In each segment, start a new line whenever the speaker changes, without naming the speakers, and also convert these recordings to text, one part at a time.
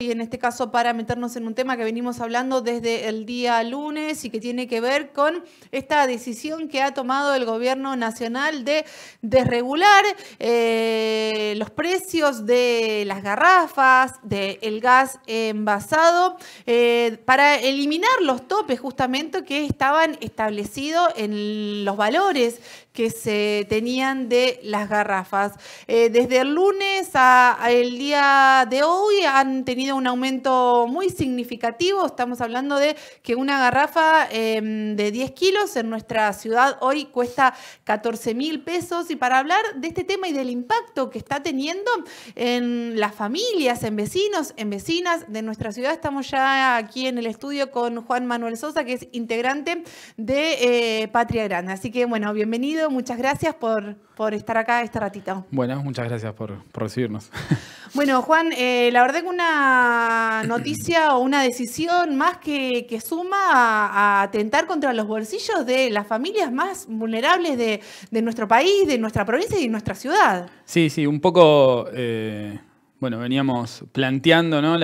y en este caso para meternos en un tema que venimos hablando desde el día lunes y que tiene que ver con esta decisión que ha tomado el gobierno nacional de desregular eh, los precios de las garrafas, del gas envasado, eh, para eliminar los topes justamente que estaban establecidos en los valores que se tenían de las garrafas. Eh, desde el lunes a el día de hoy han tenido un aumento muy significativo. Estamos hablando de que una garrafa em, de 10 kilos en nuestra ciudad hoy cuesta 14 mil pesos. Y para hablar de este tema y del impacto que está teniendo en las familias, en vecinos, en vecinas de nuestra ciudad, estamos ya aquí en el estudio con Juan Manuel Sosa, que es integrante de eh, Patria Grande. Así que bueno, bienvenido muchas gracias por, estar acá esta ratita.
Bueno, muchas gracias por, recibirnos.
Bueno, Juan, eh, la verdad que una noticia o una decisión más que, que suma a, atentar contra los bolsillos de las familias más vulnerables de, nuestro país, de nuestra provincia y de nuestra ciudad.
Sí, sí, un poco... Eh, bueno, veníamos planteando ¿no?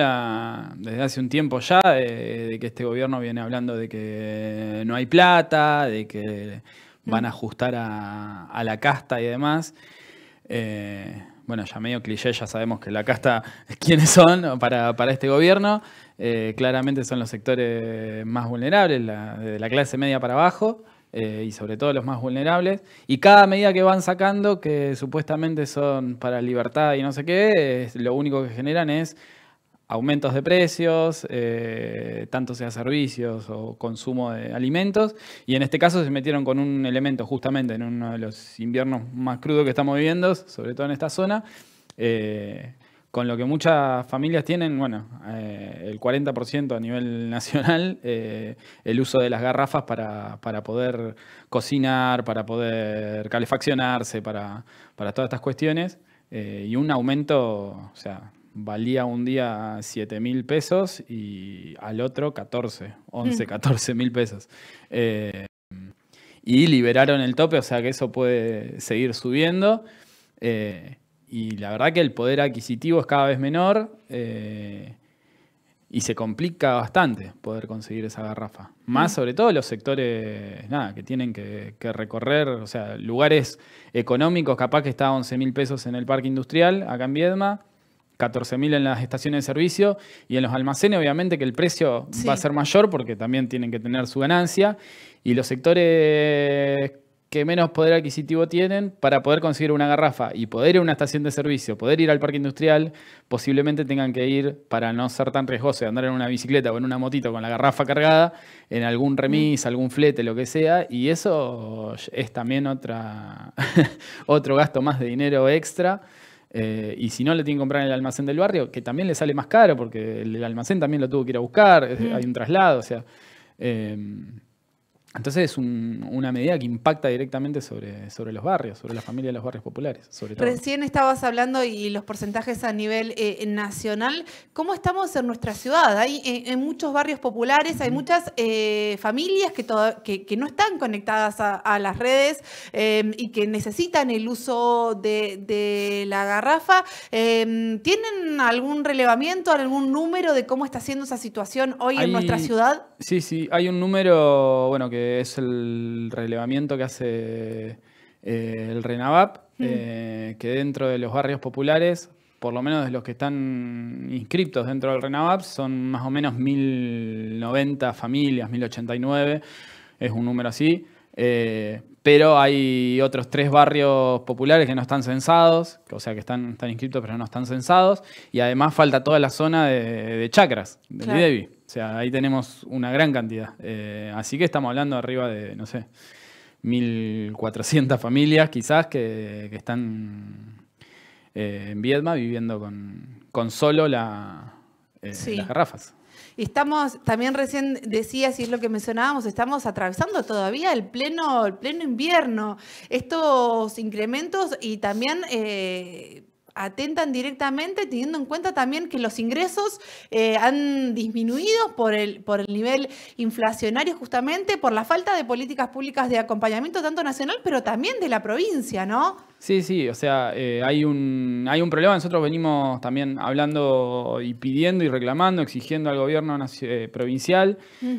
desde hace un tiempo ya eh, de, que este gobierno viene hablando de que no hay plata, de que van a ajustar a, la casta y demás. Eh, bueno, ya medio cliché, ya sabemos que la casta, quiénes son para, este gobierno. Eh, claramente son los sectores más vulnerables, la, de la clase media para abajo. Eh, y sobre todo los más vulnerables. Y cada medida que van sacando, que supuestamente son para libertad y no sé qué, lo único que generan es aumentos de precios, eh, tanto sea servicios o consumo de alimentos. Y en este caso se metieron con un elemento justamente en uno de los inviernos más crudos que estamos viviendo, sobre todo en esta zona, eh, con lo que muchas familias tienen, bueno, eh, el 40% a nivel nacional, el uso de las garrafas para, poder cocinar, para poder calefaccionarse, para, para todas estas cuestiones. y un aumento, o sea, valía un día 7 mil pesos y al otro 14, 11, 14 mil pesos. Eh, y liberaron el tope, o sea que eso puede seguir subiendo. Eh, y la verdad que el poder adquisitivo es cada vez menor eh, y se complica bastante poder conseguir esa garrafa. Más mm. sobre todo los sectores que tienen que, recorrer, o sea, lugares económicos, capaz que está a 11 mil pesos en el parque industrial, acá en Viedma 14.000 en las estaciones de servicio y en los almacenes obviamente que el precio va a ser mayor porque también tienen que tener su ganancia y los sectores que menos poder adquisitivo tienen para poder conseguir una garrafa y poder ir a una estación de servicio, poder ir al parque industrial, posiblemente tengan que ir, para no ser tan riesgoso de andar en una bicicleta o en una motito con la garrafa cargada, en algún mm. remis, algún flete, lo que sea, y eso es también otra, otro gasto más de dinero extra. Eh, y si no le tienen que comprar en el almacén del barrio, que también le sale más caro porque el almacén también lo tuvo que ir a buscar, hay un traslado, o sea. Em, entonces es una medida que impacta directamente sobre, sobre los barrios, sobre la familia de los barrios populares, sobre Recién
estabas hablando y los porcentajes a nivel eh, eh, nacional. ¿Cómo estamos en nuestra ciudad? Hay en, eh, muchos barrios populares, hay muchas familias que, que, no están conectadas a, las redes em, y que necesitan el uso de, la garrafa. Em, ¿Tienen algún relevamiento, algún número de cómo está siendo esa situación hoy en nuestra ciudad?
Sí, sí, hay un número, bueno, que es el relevamiento que hace eh, el RENAVAP, mm. eh, que dentro de los barrios populares, por lo menos de los que están inscriptos dentro del RENAVAP, son más o menos 1090 familias, 1089, es un número así. Eh, pero hay otros tres barrios populares que no están censados, o sea que están, están inscritos pero no están censados, y además falta toda la zona de, chacras, de claro. O sea, ahí tenemos una gran cantidad. Eh, así que estamos hablando arriba de, no sé, 1.400 familias quizás que, están eh, en Viedma viviendo con, solo eh, las garrafas.
Y Estamos, también recién decías, y es lo que mencionábamos, estamos atravesando todavía el pleno, el pleno invierno. Estos incrementos y también atentan directamente teniendo en cuenta también que los ingresos eh, han disminuido por el, por el nivel inflacionario justamente, por la falta de políticas públicas de acompañamiento tanto nacional, pero también de la provincia, ¿no?
Sí, sí, o sea, eh, hay, un, hay un problema, nosotros venimos también hablando y pidiendo y reclamando, exigiendo al gobierno eh, provincial. Mm.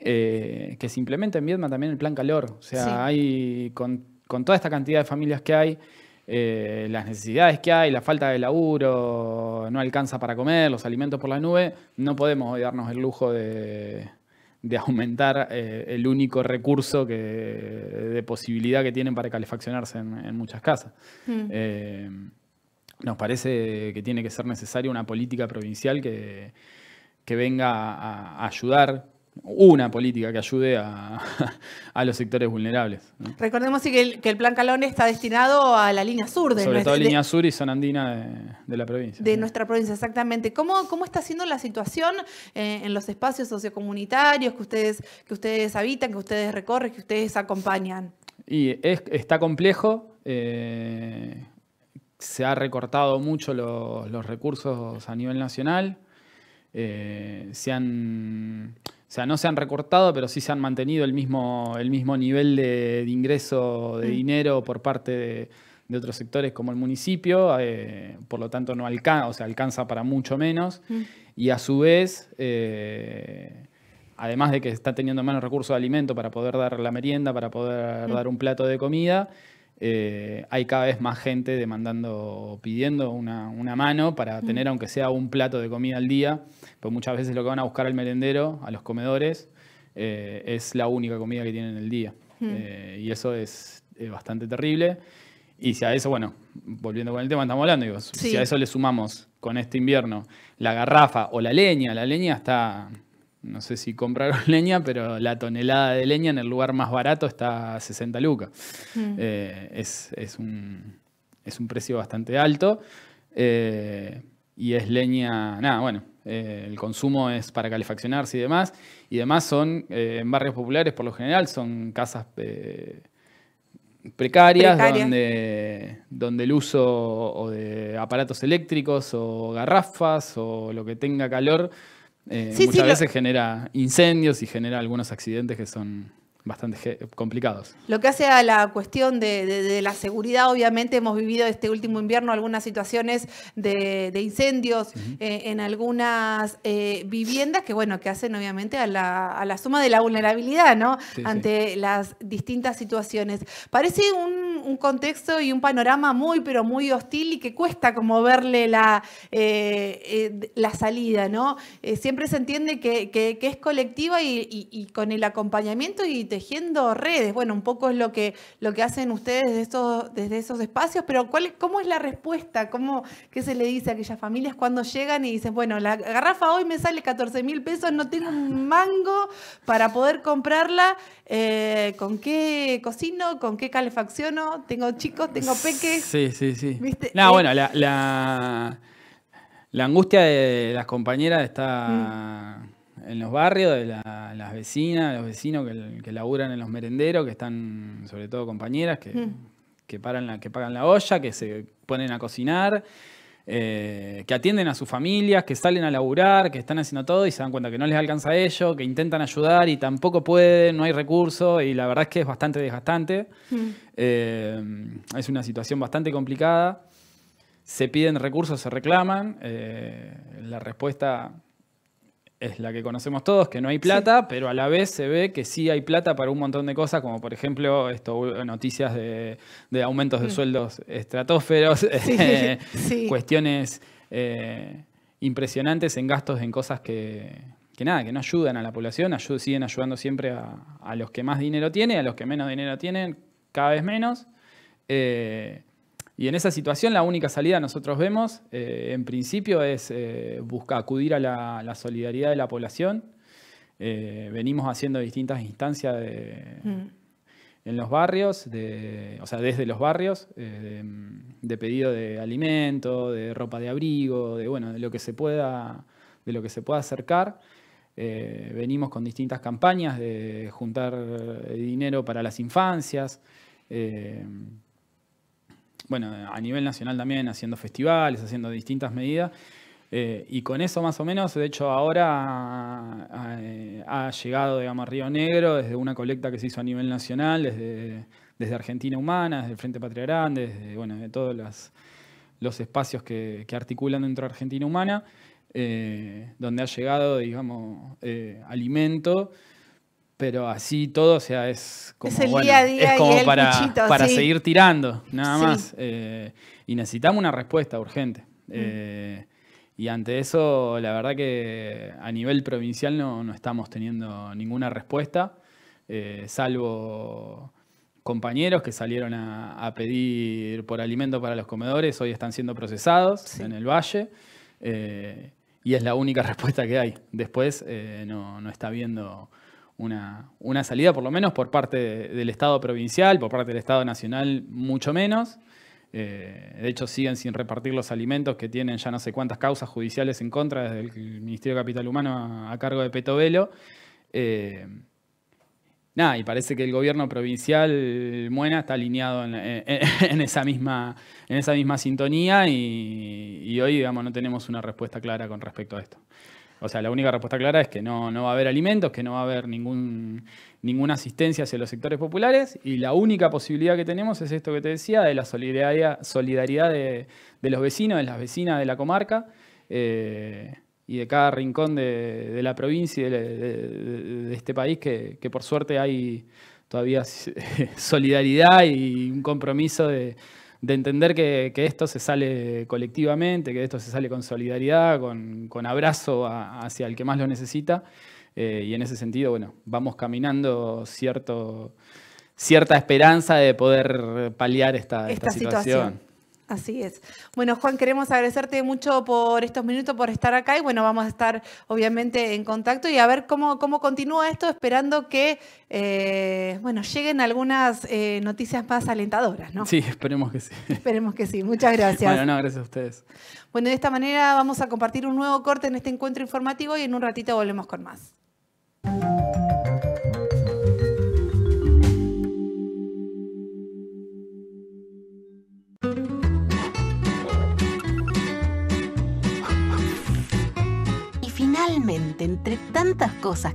que se implemente en también el plan calor. O sea, hay con, con toda esta cantidad de familias que hay, eh, las necesidades que hay, la falta de laburo, no alcanza para comer, los alimentos por la nube, no podemos darnos el lujo de, aumentar eh, el único recurso de posibilidad que tienen para calefaccionarse en, muchas casas. Mm. Eh, nos parece que tiene que ser necesaria una política provincial que, venga a ayudar una política que ayude a, los sectores vulnerables.
Recordemos que, el, Plan Calón está destinado a la línea sur. De Sobre nuestra, la línea sur
y zona andina de, la provincia.
De nuestra provincia, exactamente. ¿Cómo, está siendo la situación eh, en los espacios sociocomunitarios que ustedes, que ustedes habitan, que ustedes recorren, que ustedes acompañan?
Y está complejo. Eh, se ha recortado mucho los, recursos a nivel nacional. Eh, se han o sea, no se han recortado, pero sí se han mantenido el mismo, nivel de, ingreso de mm. dinero por parte de, otros sectores como el municipio, eh, por lo tanto no alcanza, o sea, alcanza para mucho menos. Mm. Y a su vez, eh, además de que está teniendo menos recursos de alimento para poder dar la merienda, para poder mm. dar un plato de comida, eh, hay cada vez más gente demandando, pidiendo una, mano para mm. tener, aunque sea un plato de comida al día, pues muchas veces lo que van a buscar al merendero, a los comedores, eh, es la única comida que tienen el día. Mm. Eh, y eso es bastante terrible. Y si a eso, bueno, volviendo con el tema, estamos hablando, digo, si a eso le sumamos con este invierno la garrafa o la leña, la leña está no sé si compraron leña, pero la tonelada de leña en el lugar más barato está a 60 lucas. Mm. Eh, es, un, precio bastante alto. Eh, y es leña, nada, bueno, eh, el consumo es para calefaccionarse y demás. Y demás son, en barrios populares por lo general, son casas precarias, donde, el uso de aparatos eléctricos o garrafas o lo que tenga calor eh, muchas veces genera incendios y genera algunos accidentes que son bastante complicados.
Lo que hace a la cuestión de, la seguridad, obviamente hemos vivido este último invierno algunas situaciones de, incendios eh, en algunas eh, viviendas que, bueno, que hacen obviamente a la, suma de la vulnerabilidad, ¿no? Ante las distintas situaciones. Parece un, contexto y un panorama muy, pero muy hostil y que cuesta como verle la, eh, la salida, ¿no? siempre se entiende que, es colectiva y, y, con el acompañamiento y tejiendo redes. Bueno, un poco es lo que, lo que hacen ustedes desde esos, desde esos espacios, pero ¿cuál, ¿cómo es la respuesta? ¿Cómo, ¿Qué se le dice a aquellas familias cuando llegan y dicen, bueno, la garrafa hoy me sale 14 mil pesos, no tengo un mango para poder comprarla? Eh, ¿Con qué cocino? ¿Con qué calefacciono? ¿Tengo chicos? ¿Tengo peques?
Sí, sí, sí. Eh, bueno, la, la, angustia de las compañeras está... Mm en los barrios, de las vecinas, los vecinos que, laburan en los merenderos, que están, sobre todo compañeras, que, mm. pagan la olla, que se ponen a cocinar, eh, que atienden a sus familias, que salen a laburar, que están haciendo todo y se dan cuenta que no les alcanza a ellos, que intentan ayudar y tampoco pueden, no hay recursos y la verdad es que es bastante desgastante. Mm. Eh, es una situación bastante complicada. Se piden recursos, se reclaman. Eh, la respuesta es la que conocemos todos, que no hay plata, pero a la vez se ve que sí hay plata para un montón de cosas, como por ejemplo esto, noticias de, aumentos de mm. sueldos estratosferos, eh, cuestiones eh, impresionantes en gastos en cosas que, nada, que no ayudan a la población, siguen ayudando siempre a, los que más dinero tienen, a los que menos dinero tienen, cada vez menos. Eh, y en esa situación la única salida nosotros vemos, eh, en principio, es eh, buscar acudir a la, solidaridad de la población. Eh, venimos haciendo distintas instancias mm. en los barrios, o sea, desde los barrios, de, pedido de alimento, de ropa de abrigo, de, bueno, de lo que se pueda, de lo que se pueda acercar. venimos con distintas campañas de juntar dinero para las infancias bueno, a nivel nacional también, haciendo festivales, haciendo distintas medidas. Eh, y con eso más o menos, de hecho ahora ah, eh, ha, llegado digamos, a Río Negro desde una colecta que se hizo a nivel nacional, desde, Argentina Humana, desde el Frente Patria Grande, desde de todos los, espacios que, articulan dentro de Argentina Humana, eh, donde ha llegado digamos, alimento pero así todo, sea, es como, es como para, para seguir tirando, nada más. Eh, y necesitamos una respuesta urgente. Mm. Eh, y ante eso, la verdad que a nivel provincial no, estamos teniendo ninguna respuesta, eh, salvo compañeros que salieron a, pedir por alimento para los comedores, hoy están siendo procesados en el valle. y es la única respuesta que hay. Después no, está habiendo una, salida, por lo menos por parte del Estado provincial, por parte del Estado nacional, mucho menos. Eh, de hecho, siguen sin repartir los alimentos que tienen ya no sé cuántas causas judiciales en contra desde el Ministerio de Capital Humano a, cargo de Petovelo. Eh, nada, y parece que el gobierno provincial Muena está alineado eh, en, esa, misma, sintonía y, y hoy, digamos, no tenemos una respuesta clara con respecto a esto. O sea, la única respuesta clara es que no, va a haber alimentos, que no va a haber ningún, ninguna asistencia hacia los sectores populares y la única posibilidad que tenemos es esto que te decía, de la solidaridad, solidaridad de, los vecinos, de las vecinas de la comarca. Eh, y de cada rincón de, la provincia y de, este país, que, por suerte hay todavía solidaridad y un compromiso de, de entender que, que, esto se sale colectivamente, que esto se sale con solidaridad, con, abrazo hacia el que más lo necesita. Eh, y en ese sentido, bueno, vamos caminando cierto, cierta esperanza de poder paliar esta, situación.
Así es. Bueno, Juan, queremos agradecerte mucho por estos minutos, por estar acá y bueno, vamos a estar obviamente en contacto y a ver cómo, continúa esto, esperando que, eh, bueno, lleguen algunas eh, noticias más alentadoras, ¿no?
Sí, esperemos que sí.
Esperemos que sí. Muchas gracias. Bueno, no,
gracias a ustedes.
Bueno, de esta manera vamos a compartir un nuevo corte en este encuentro informativo y en un ratito volvemos con más.
entre tantas cosas